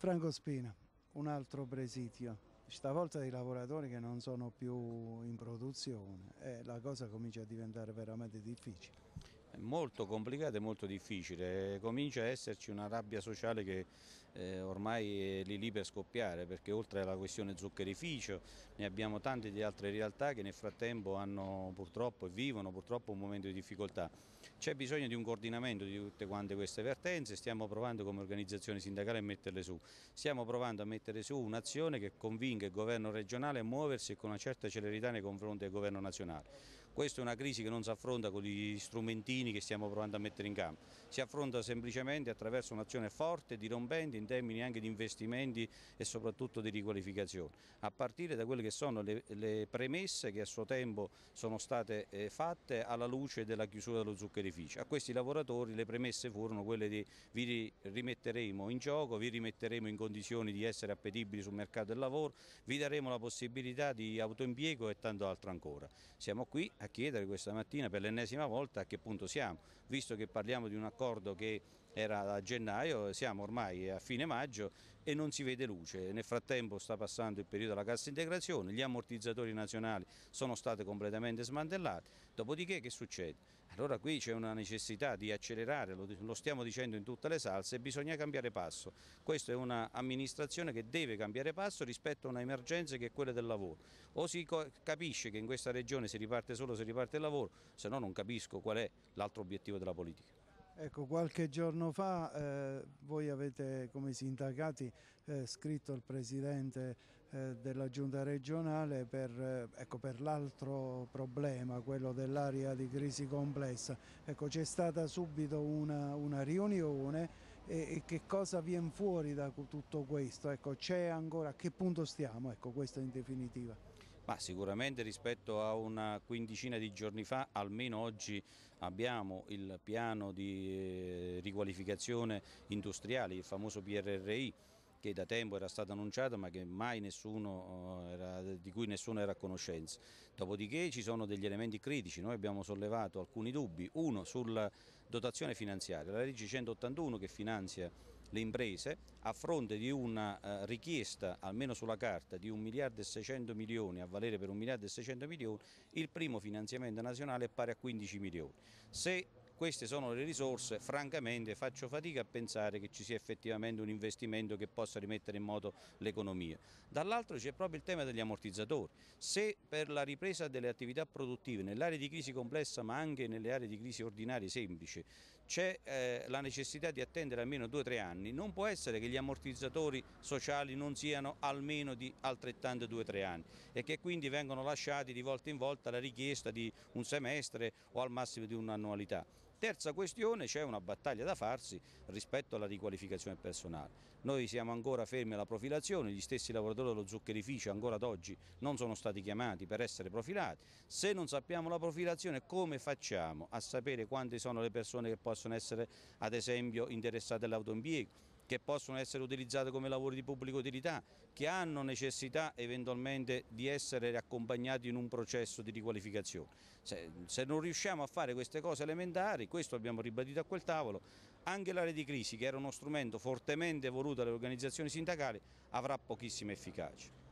Franco Spina, un altro presidio. Stavolta i lavoratori che non sono più in produzione e eh, la cosa comincia a diventare veramente difficile molto complicata e molto difficile. Comincia a esserci una rabbia sociale che eh, ormai è lì lì per scoppiare, perché oltre alla questione zuccherificio ne abbiamo tante di altre realtà che nel frattempo hanno purtroppo e vivono purtroppo un momento di difficoltà. C'è bisogno di un coordinamento di tutte quante queste vertenze, stiamo provando come organizzazione sindacale a metterle su. Stiamo provando a mettere su un'azione che convinca il governo regionale a muoversi con una certa celerità nei confronti del governo nazionale. Questa è una crisi che non si affronta con gli strumentini cittadini che stiamo provando a mettere in campo. Si affronta semplicemente attraverso un'azione forte, dirompente in termini anche di investimenti e soprattutto di riqualificazione, a partire da quelle che sono le, le premesse che a suo tempo sono state eh, fatte alla luce della chiusura dello zuccherificio. A questi lavoratori le premesse furono quelle di vi rimetteremo in gioco, vi rimetteremo in condizioni di essere appetibili sul mercato del lavoro, vi daremo la possibilità di autoimpiego e tanto altro ancora. Siamo qui a chiedere questa mattina per l'ennesima volta a che punto siamo siamo, visto che parliamo di un accordo che era a gennaio, siamo ormai a fine maggio e non si vede luce. Nel frattempo sta passando il periodo della cassa integrazione, gli ammortizzatori nazionali sono stati completamente smantellati, dopodiché che succede? Allora qui c'è una necessità di accelerare, lo stiamo dicendo in tutte le salse, bisogna cambiare passo. Questa è un'amministrazione che deve cambiare passo rispetto a un'emergenza che è quella del lavoro. O si capisce che in questa regione si riparte solo se riparte il lavoro, se no non capisco qual è l'altro obiettivo della politica. Ecco, qualche giorno fa eh, voi avete come sindacati eh, scritto il Presidente eh, della Giunta regionale per, eh, ecco, per l'altro problema, quello dell'area di crisi complessa. Ecco, c'è stata subito una, una riunione e, e, che cosa viene fuori da tutto questo? Ecco, c'è ancora, a che punto stiamo? Ecco, questo in definitiva. Ma sicuramente rispetto a una quindicina di giorni fa, almeno oggi abbiamo il piano di eh, riqualificazione industriale, il famoso PRRI che da tempo era stato annunciato ma eh, era, di cui nessuno era a conoscenza. Dopodiché ci sono degli elementi critici, noi abbiamo sollevato alcuni dubbi, uno sulla dotazione finanziaria, la legge 181 che finanzia le imprese a fronte di una eh, richiesta, almeno sulla carta, di 1 miliardo e 600 milioni a valere per 1 miliardo e 600 milioni, il primo finanziamento nazionale è pari a 15 milioni. Se queste sono le risorse, francamente faccio fatica a pensare che ci sia effettivamente un investimento che possa rimettere in moto l'economia. Dall'altro c'è proprio il tema degli ammortizzatori, se per la ripresa delle attività produttive nell'area di crisi complessa ma anche nelle aree di crisi ordinarie semplici c'è eh, la necessità di attendere almeno 2-3 anni, non può essere che gli ammortizzatori sociali non siano almeno di altrettanto 2-3 anni e che quindi vengono lasciati di volta in volta la richiesta di un semestre o al massimo di un'annualità. Terza questione, c'è una battaglia da farsi rispetto alla riqualificazione personale. Noi siamo ancora fermi alla profilazione, gli stessi lavoratori dello zuccherificio ancora ad oggi non sono stati chiamati per essere profilati. Se non sappiamo la profilazione come facciamo a sapere quante sono le persone che possono essere ad esempio interessate all'autoimpiego? che possono essere utilizzate come lavori di pubblica utilità, che hanno necessità eventualmente di essere accompagnati in un processo di riqualificazione. Se, se non riusciamo a fare queste cose elementari, questo abbiamo ribadito a quel tavolo, anche l'area di crisi, che era uno strumento fortemente voluto dalle organizzazioni sindacali, avrà pochissima efficacia.